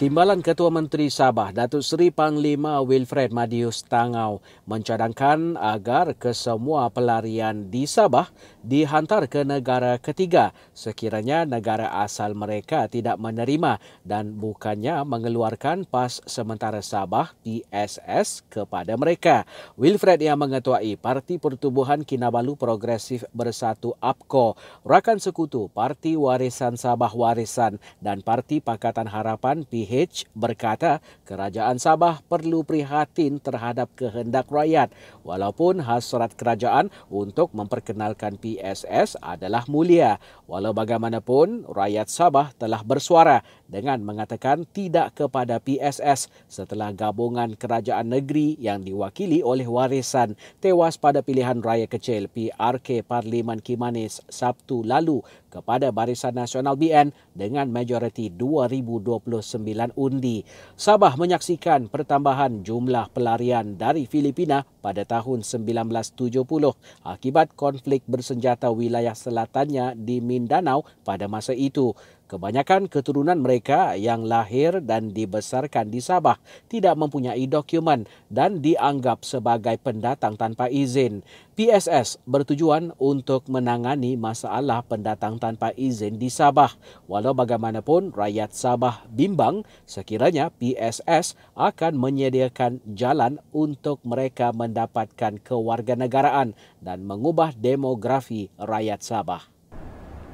Timbalan Ketua Menteri Sabah Datuk Seri Panglima Wilfred Madius Tangau mencadangkan agar kesemua pelarian di Sabah dihantar ke negara ketiga sekiranya negara asal mereka tidak menerima dan bukannya mengeluarkan pas sementara Sabah PSS kepada mereka. Wilfred yang mengetuai Parti Pertubuhan Kinabalu Progresif Bersatu APKO, Rakan Sekutu, Parti Warisan Sabah Warisan dan Parti Pakatan Harapan PH PH berkata kerajaan Sabah perlu prihatin terhadap kehendak rakyat walaupun hasrat kerajaan untuk memperkenalkan PSS adalah mulia. Walau bagaimanapun, rakyat Sabah telah bersuara dengan mengatakan tidak kepada PSS setelah gabungan kerajaan negeri yang diwakili oleh warisan tewas pada pilihan raya kecil PRK Parlimen Kimanis Sabtu lalu kepada Barisan Nasional BN dengan majoriti 2029 undi. Sabah menyaksikan pertambahan jumlah pelarian dari Filipina pada tahun 1970 akibat konflik bersenjata wilayah selatannya di Mindanao pada masa itu. Kebanyakan keturunan mereka yang lahir dan dibesarkan di Sabah tidak mempunyai dokumen dan dianggap sebagai pendatang tanpa izin. PSS bertujuan untuk menangani masalah pendatang tanpa izin di Sabah. Walau bagaimanapun, rakyat Sabah bimbang sekiranya PSS akan menyediakan jalan untuk mereka mendapatkan kewarganegaraan dan mengubah demografi rakyat Sabah.